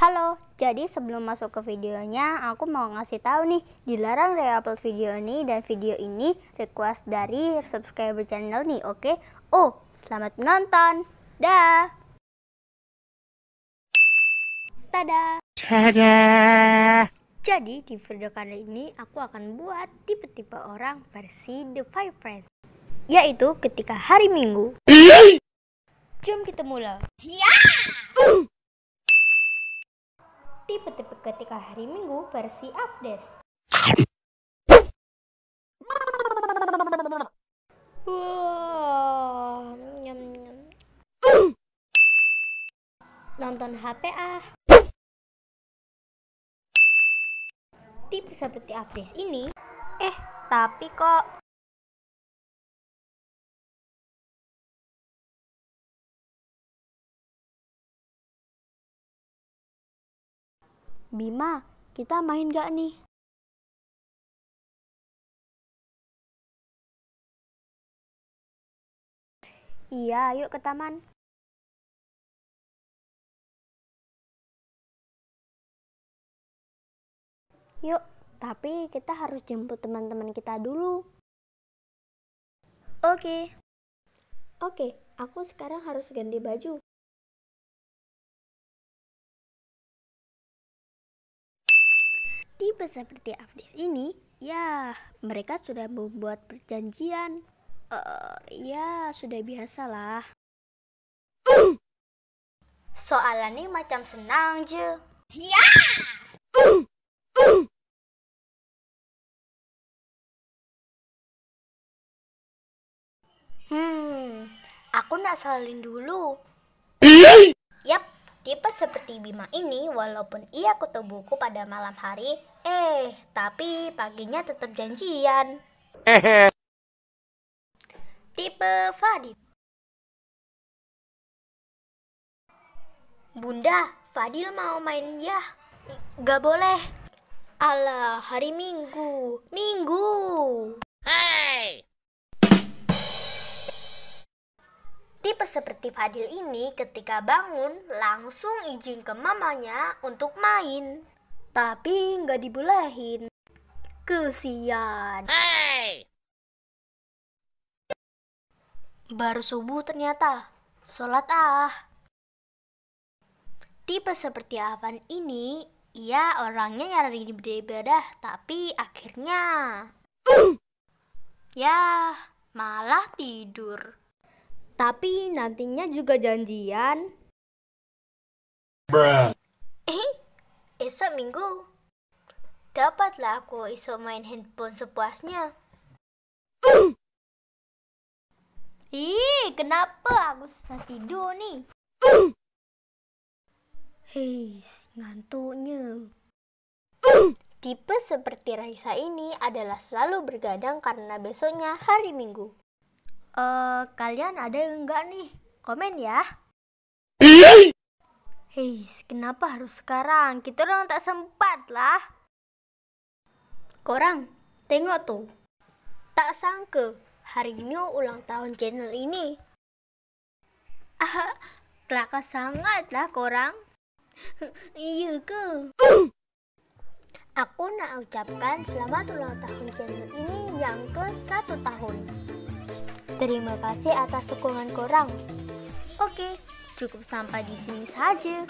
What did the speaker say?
Halo, jadi sebelum masuk ke videonya, aku mau ngasih tahu nih, dilarang reupload video ini dan video ini request dari subscriber channel nih, oke? Okay? Oh, selamat menonton. Dah. Tada. Tada. Jadi di video kali ini aku akan buat tipe-tipe orang versi The Five Friends, yaitu ketika hari Minggu. Jom kita mulai. Ya. Uh tipe-tipe ketika hari Minggu versi Afdes. Nonton HP ah. Nonton HPA. Tipe seperti Afdes ini, eh tapi kok Bima, kita main gak nih? Iya, yuk ke taman. Yuk, tapi kita harus jemput teman-teman kita dulu. Oke. Oke, aku sekarang harus ganti baju. tipe seperti Afdis ini, ya mereka sudah membuat perjanjian. Uh, ya sudah biasalah. Soalan ini macam senang je. Ya. Hmm, aku nak salin dulu. Iya! Yap, tipe seperti Bima ini walaupun ia kutubuku pada malam hari, Eh, tapi paginya tetap janjian. Hehe. Tipe Fadil. Bunda, Fadil mau main ya? Gak boleh. Alah, hari Minggu. Minggu. Hey! Tipe seperti Fadil ini ketika bangun langsung izin ke mamanya untuk main tapi nggak dibolehin. Kesian. Hey! Baru subuh ternyata. Sholat ah. Tipe seperti Avan ini, ia orangnya nyari beribadah, tapi akhirnya... ya, malah tidur. Tapi nantinya juga janjian. Bruh. Eh, Esok minggu, dapatlah aku esok main handphone sepuasnya. Ih, kenapa aku susah tidur nih? Hei, Heis, ngantuknya. Tipe seperti Raisa ini adalah selalu bergadang karena besoknya hari Minggu. Eh, uh, kalian ada yang enggak nih? Komen ya. Iya. Hei, kenapa harus sekarang? Kita orang tak sempat lah. Korang, tengok tuh. Tak sangka, hari ini ulang tahun channel ini. Ah, kelakar sangat lah korang. iya ke? Aku nak ucapkan selamat ulang tahun channel ini yang ke satu tahun. Terima kasih atas dukungan korang. Oke, Cukup sampai di sini saja.